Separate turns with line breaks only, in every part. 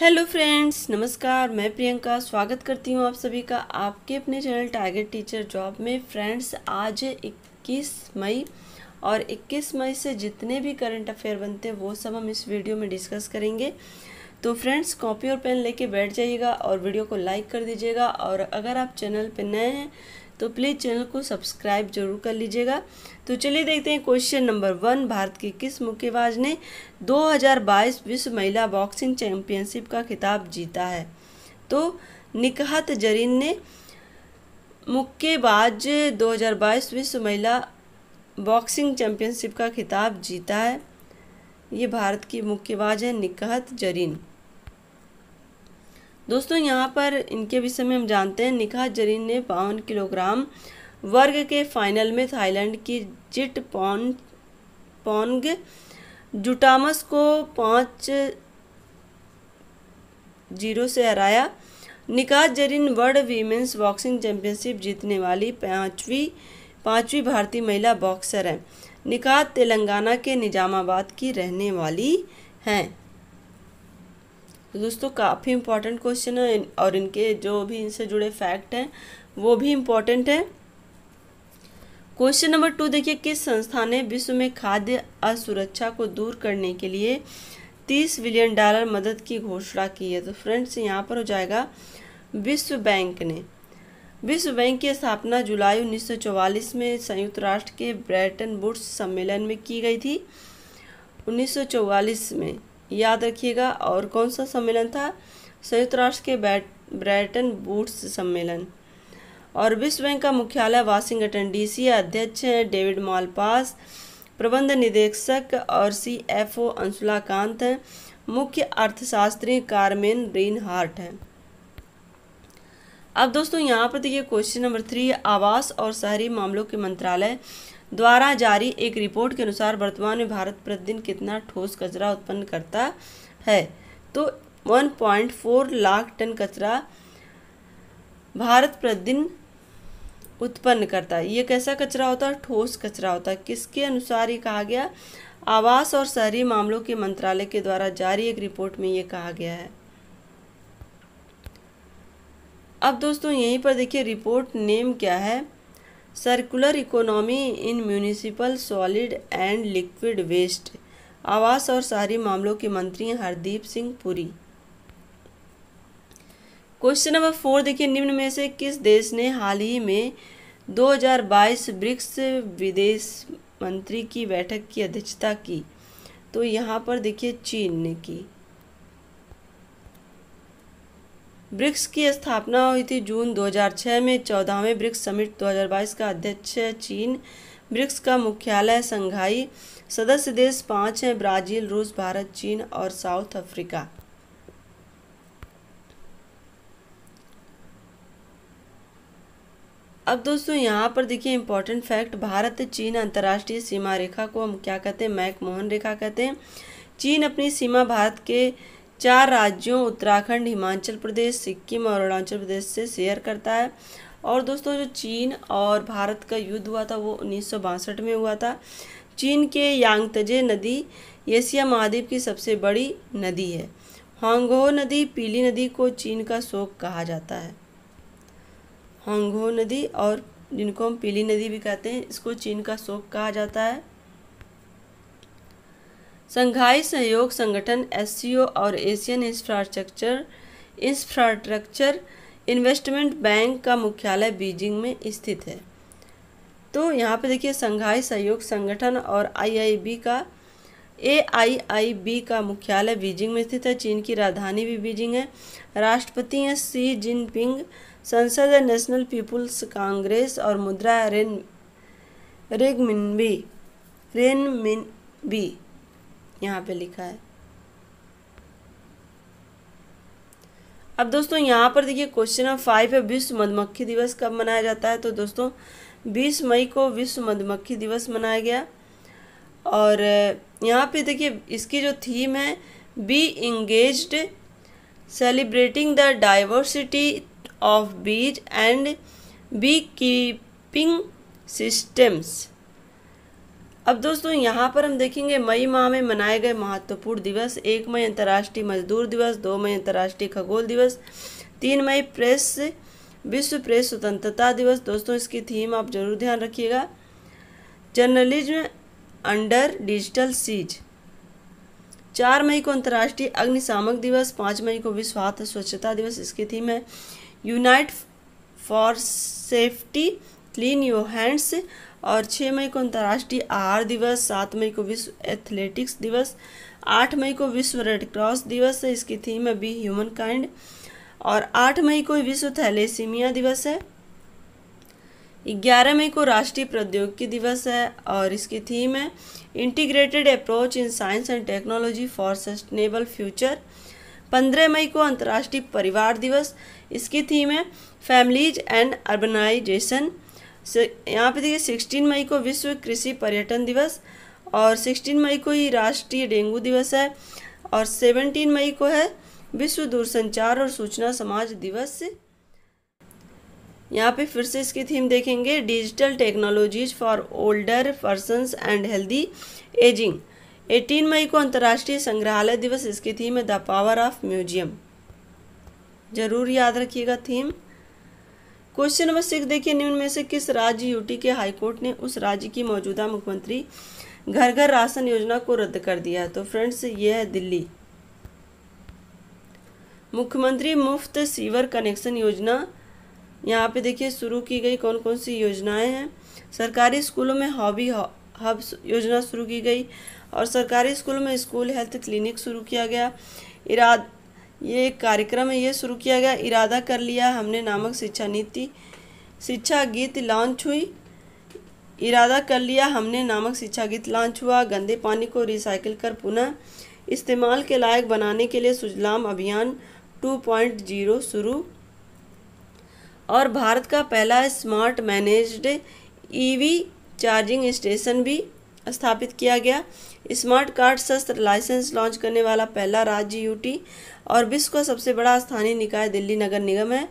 hello friends नमस्कार मैं प्रियंका स्वागत करती हूँ आप सभी का आपके अपने चैनल टारगेट टीचर जॉब में फ्रेंड्स आज 21 मई और 21 मई से जितने भी करंट अफेयर बनते हैं वो सब हम इस वीडियो में डिस्कस करेंगे तो फ्रेंड्स कॉपी और पेन लेके बैठ जाइएगा और वीडियो को लाइक कर दीजिएगा और अगर आप चैनल पर नए हैं तो प्लीज़ चैनल को सब्सक्राइब जरूर कर लीजिएगा तो चलिए देखते हैं क्वेश्चन नंबर वन भारत के किस मुक्केबाज ने 2022 विश्व महिला बॉक्सिंग चैंपियनशिप का खिताब जीता है तो निकहत जरीन ने मुक्केबाज 2022 विश्व महिला बॉक्सिंग चैंपियनशिप का खिताब जीता है ये भारत की मुक्केबाज है निकहत जरीन दोस्तों यहाँ पर इनके विषय में हम जानते हैं निखा जरीन ने बावन किलोग्राम वर्ग के फाइनल में थाईलैंड की जिट पॉन पॉन्ग जुटामस को पाँच जीरो से हराया Nikhat Zareen world women's boxing championship जीतने वाली पाँचवीं पाँचवीं भारतीय महिला बॉक्सर हैं निकात तेलंगाना के निजामाबाद की रहने वाली हैं तो दोस्तों काफ़ी इम्पॉर्टेंट क्वेश्चन है और इनके जो भी इनसे जुड़े फैक्ट हैं वो भी इम्पॉर्टेंट है क्वेश्चन नंबर टू देखिए किस संस्था ने विश्व में खाद्य असुरक्षा को दूर करने के लिए तीस बिलियन डॉलर मदद की घोषणा की है तो फ्रेंड्स यहाँ पर हो जाएगा विश्व बैंक ने विश्व बैंक की स्थापना जुलाई 1944 में संयुक्त राष्ट्र के ब्रैटन बुड्स सम्मेलन में की गई थी 1944 में याद रखिएगा और कौन सा सम्मेलन था संयुक्त राष्ट्र के बैट ब्रैटन बूट्स सम्मेलन और विश्व बैंक का मुख्यालय वाशिंगटन डीसी अध्यक्ष हैं डेविड मालपास प्रबंध निदेशक और C F O Anshula Kant हैं मुख्य अर्थशास्त्री कारमेन रीन हार्ट हैं अब दोस्तों यहाँ पर देखिए क्वेश्चन नंबर थ्री आवास और शहरी मामलों के मंत्रालय द्वारा जारी एक रिपोर्ट के अनुसार वर्तमान में भारत प्रतिदिन कितना ठोस कचरा उत्पन्न करता है तो 1.4 लाख टन कचरा भारत प्रतिदिन उत्पन्न करता है ये कैसा कचरा होता है ठोस कचरा होता है किसके अनुसार ये कहा गया आवास और शहरी मामलों के मंत्रालय के द्वारा जारी एक रिपोर्ट में ये कहा गया है अब दोस्तों यहीं पर देखिए रिपोर्ट नेम क्या है circular economy in municipal solid and liquid waste आवास और शहरी मामलों के मंत्री Hardeep Singh Puri question number four देखिए निम्न में से किस देश ने हाल ही में 2022 ब्रिक्स विदेश मंत्री की बैठक की अध्यक्षता की तो यहाँ पर देखिए चीन ने की ब्रिक्स की स्थापना हुई थी जून 2006 में चौदहवें ब्रिक्स समिट 2022 का अध्यक्ष है चीन ब्रिक्स का मुख्यालय संघाई सदस्य देश पांच हैं ब्राज़ील रूस भारत चीन और साउथ अफ्रीका अब दोस्तों यहाँ पर देखिए इंपॉर्टेंट फैक्ट भारत चीन अंतर्राष्ट्रीय सीमा रेखा को हम क्या कहते हैं मैकमोहन रेखा कहते हैं चीन अपनी सीमा भारत के चार राज्यों उत्तराखंड हिमाचल प्रदेश सिक्किम और अरुणाचल प्रदेश से शेयर करता है और दोस्तों जो चीन और भारत का युद्ध हुआ था वो उन्नीस में हुआ था चीन के यांगतजे नदी एशिया महाद्वीप की सबसे बड़ी नदी है हांगो नदी पीली नदी को चीन का शोक कहा जाता है हांगो नदी और जिनको हम पीली नदी भी कहते हैं इसको चीन का शोक कहा जाता है संघाई सहयोग संगठन एस और Asian infrastructure infrastructure investment bank का मुख्यालय बीजिंग में स्थित है तो यहाँ पे देखिए संघाई सहयोग संगठन और आईआईबी का एआईआईबी का मुख्यालय बीजिंग में स्थित है चीन की राजधानी भी बीजिंग है राष्ट्रपति हैं सी जिनपिंग संसद है नेशनल पीपुल्स कांग्रेस और मुद्रा रेन है रेन मिन बी यहाँ पे लिखा है अब दोस्तों यहाँ पर देखिए क्वेश्चन नंबर फाइव है विश्व मधुमक्खी दिवस कब मनाया जाता है तो दोस्तों 20 मई को विश्व मधुमक्खी दिवस मनाया गया और यहाँ पे देखिए इसकी जो थीम है be engaged celebrating the diversity of bees and beekeeping systems अब दोस्तों यहाँ पर हम देखेंगे मई माह में मनाए गए महत्वपूर्ण दिवस एक मई अंतर्राष्ट्रीय मजदूर दिवस दो मई अंतर्राष्ट्रीय खगोल दिवस तीन मई प्रेस विश्व प्रेस स्वतंत्रता दिवस दोस्तों इसकी थीम आप जरूर ध्यान रखिएगा जर्नलिज्म अंडर डिजिटल सीज चार मई को अंतर्राष्ट्रीय अग्निशामक दिवस पाँच मई को विश्व हाथ स्वच्छता दिवस इसकी थीम है unite for safety clean your hands और छः मई को अंतर्राष्ट्रीय आहार दिवस सात मई को विश्व एथलेटिक्स दिवस आठ मई को विश्व रेड क्रॉस दिवस है इसकी थीम है बी ह्यूमन काइंड और आठ मई को विश्व थैलेसीमिया दिवस है ग्यारह मई को राष्ट्रीय प्रौद्योगिकी दिवस है और इसकी थीम है integrated approach in science and technology for sustainable future पंद्रह मई को अंतर्राष्ट्रीय परिवार दिवस इसकी थीम है फैमिलीज एंड अर्बनाइजेशन यहाँ पे देखिए सिक्सटीन मई को विश्व कृषि पर्यटन दिवस और सिक्सटीन मई को ही राष्ट्रीय डेंगू दिवस है और सेवनटीन मई को है विश्व दूरसंचार और सूचना समाज दिवस यहाँ पे फिर से इसकी थीम देखेंगे digital technologies for older persons and healthy ageing 18 मई को अंतर्राष्ट्रीय संग्रहालय दिवस इसकी थीम है द पावर ऑफ म्यूजियम ज़रूर याद रखिएगा थीम क्वेश्चन नंबर सिक्स देखिए निम्न में से किस राज्य यूटी के हाईकोर्ट ने उस राज्य की मौजूदा मुख्यमंत्री घर घर राशन योजना को रद्द कर दिया तो फ्रेंड्स ये है दिल्ली मुख्यमंत्री मुफ्त सीवर कनेक्शन योजना यहाँ पे देखिए शुरू की गई कौन कौन सी योजनाएं हैं सरकारी स्कूलों में हॉबी हब योजना शुरू की गई और सरकारी स्कूलों में स्कूल हेल्थ क्लिनिक शुरू किया गया इराद ये एक कार्यक्रम है ये शुरू किया गया इरादा कर लिया हमने नामक शिक्षा नीति शिक्षा गीत लॉन्च हुई इरादा कर लिया हमने नामक शिक्षा गीत लॉन्च हुआ गंदे पानी को रिसाइकिल कर पुनः इस्तेमाल के लायक बनाने के लिए सुजलाम अभियान 2.0 शुरू और भारत का पहला smart managed EV charging station भी स्थापित किया गया स्मार्ट कार्ड शस्त्र लाइसेंस लॉन्च करने वाला पहला राज्य यूटी और विश्व का सबसे बड़ा स्थानीय निकाय दिल्ली नगर निगम है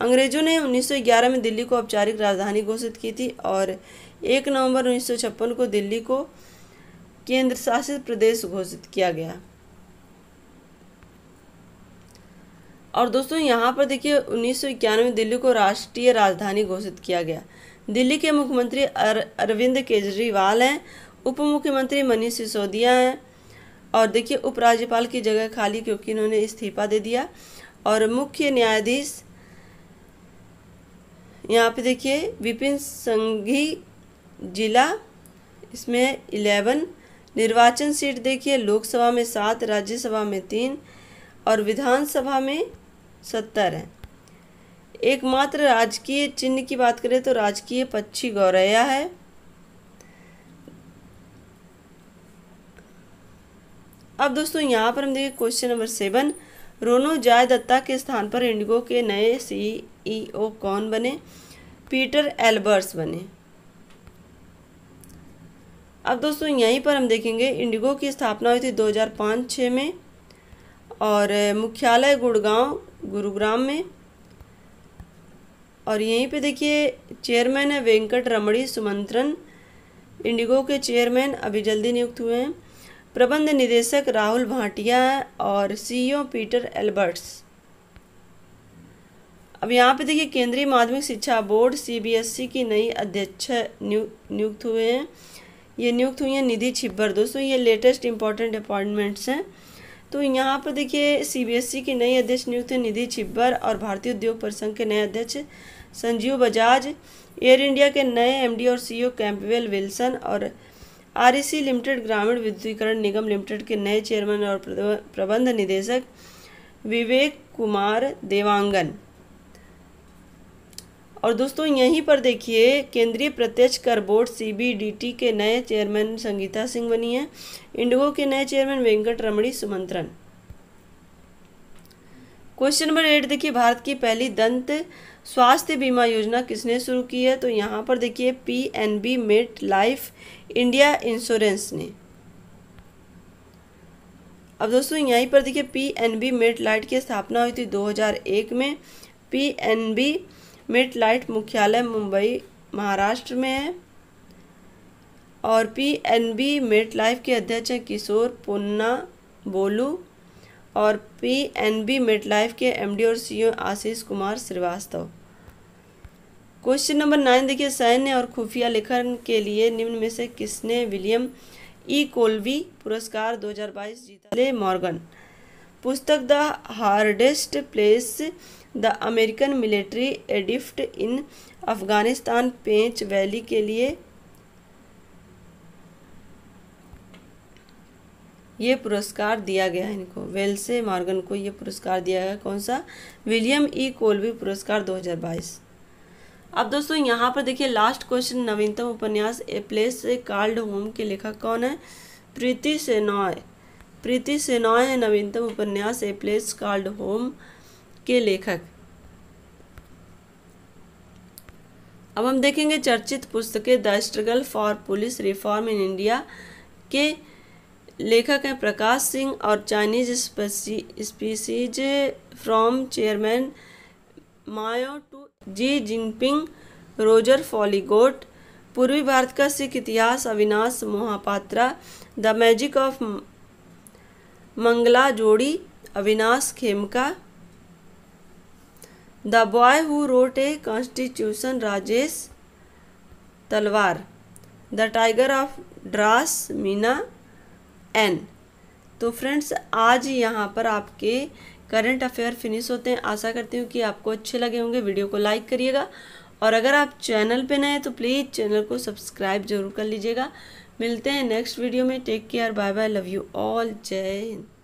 अंग्रेजों ने 1911 में दिल्ली को औपचारिक राजधानी घोषित की थी और 1 नवंबर उन्नीस को दिल्ली को केंद्र शासित प्रदेश घोषित किया गया और दोस्तों यहाँ पर देखिए उन्नीस में दिल्ली को राष्ट्रीय राजधानी घोषित किया गया दिल्ली के मुख्यमंत्री अर, अरविंद केजरीवाल हैं उप मुख्यमंत्री मनीष सिसोदिया हैं और देखिए उपराज्यपाल की जगह खाली क्योंकि इन्होंने इस्तीफा दे दिया और मुख्य न्यायाधीश यहाँ पे देखिए विपिन संघी जिला इसमें इलेवन निर्वाचन सीट देखिए लोकसभा में सात राज्यसभा में तीन और विधानसभा में सत्तर है एकमात्र राजकीय चिन्ह की बात करें तो राजकीय पक्षी गौरैया है अब दोस्तों यहाँ पर हम देखिए क्वेश्चन नंबर सेवन रोनो जाय दत्ता के स्थान पर इंडिगो के नए सीईओ e कौन बने पीटर एल्बर्स बने अब दोस्तों यहीं पर हम देखेंगे इंडिगो की स्थापना हुई थी 2005-6 में और मुख्यालय गुड़गांव गुरुग्राम में और यहीं पे देखिए चेयरमैन है वेंकट रमणी सुमंत्रन इंडिगो के चेयरमैन अभी जल्दी नियुक्त हुए हैं प्रबंध निदेशक राहुल भाटिया और सीईओ e पीटर एल्बर्ट्स अब यहाँ पे देखिए केंद्रीय माध्यमिक शिक्षा बोर्ड सीबीएसई e की नई अध्यक्ष नियुक्त हुए हैं ये नियुक्त हुई हैं निधि छिब्बर दोस्तों ये लेटेस्ट इंपॉर्टेंट अपॉइंटमेंट्स हैं तो यहाँ पर देखिए सीबीएसई e की नई अध्यक्ष नियुक्त हैं निधि छिब्बर और भारतीय उद्योग परिसंघ के नए अध्यक्ष संजीव बजाज एयर इंडिया के नए एमडी और सीईओ कैंपवेल विल्सन और आरईसी लिमिटेड ग्रामीण विद्युतीकरण निगम लिमिटेड के नए चेयरमैन और प्रबंध निदेशक विवेक कुमार देवांगन और दोस्तों यहीं पर देखिए केंद्रीय प्रत्यक्ष कर बोर्ड सीबीडीटी के नए चेयरमैन संगीता सिंह बनी हैं इंडिगो के नए चेयरमैन वेंकट रमणी सुमंत्रन क्वेश्चन नंबर एट देखिए भारत की पहली दंत स्वास्थ्य बीमा योजना किसने शुरू की है तो यहाँ पर देखिए P N B Met Life India insurance ने अब दोस्तों यहीं पर देखिए P N B Met Life की स्थापना हुई थी 2001 में P N B Met Life मुख्यालय मुंबई महाराष्ट्र में है और P N B Met Life के अध्यक्ष हैं किशोर पुन्ना बोलू और P N B Met Life के एमडी और CEO Ashish Kumar Srivastava question number nine देखिए सैन्य और खुफिया लेखन के लिए निम्न में से किसने विलियम ई कोल्वी पुरस्कार 2022 जीता ले मॉर्गन पुस्तक the hardest place the American military adrift in Afghanistan Pech valley के लिए ये पुरस्कार दिया गया है इनको वेल्से मार्गन मॉर्गन को ये पुरस्कार दिया गया कौन सा विलियम ई कोलवी पुरस्कार 2022 अब दोस्तों यहाँ पर देखिए लास्ट क्वेश्चन नवीनतम उपन्यास ए प्लेस से कार्ल्ड होम के लेखक कौन है प्रीति सेनॉय प्रीति सेनॉय है नवीनतम उपन्यास ए प्लेस कार्ल्ड होम के लेखक अब हम देखेंगे चर्चित पुस्तकें the struggle for police reform in India के लेखक हैं प्रकाश सिंह और Chinese spies from chairman Mao to Xi Jinping Roger Faligot पूर्वी भारत का सिख इतिहास Avinash Mohapatra the magic of Mangalajodi Avinash Khemka the boy who wrote a constitution Rajesh Talwar the tiger of Dras Meena एन तो फ्रेंड्स आज यहाँ पर आपके करंट अफेयर फिनिश होते हैं आशा करती हूँ कि आपको अच्छे लगे होंगे वीडियो को लाइक करिएगा और अगर आप चैनल पे नए हैं तो प्लीज़ चैनल को सब्सक्राइब जरूर कर लीजिएगा मिलते हैं नेक्स्ट वीडियो में take care bye bye love you all जय हिंद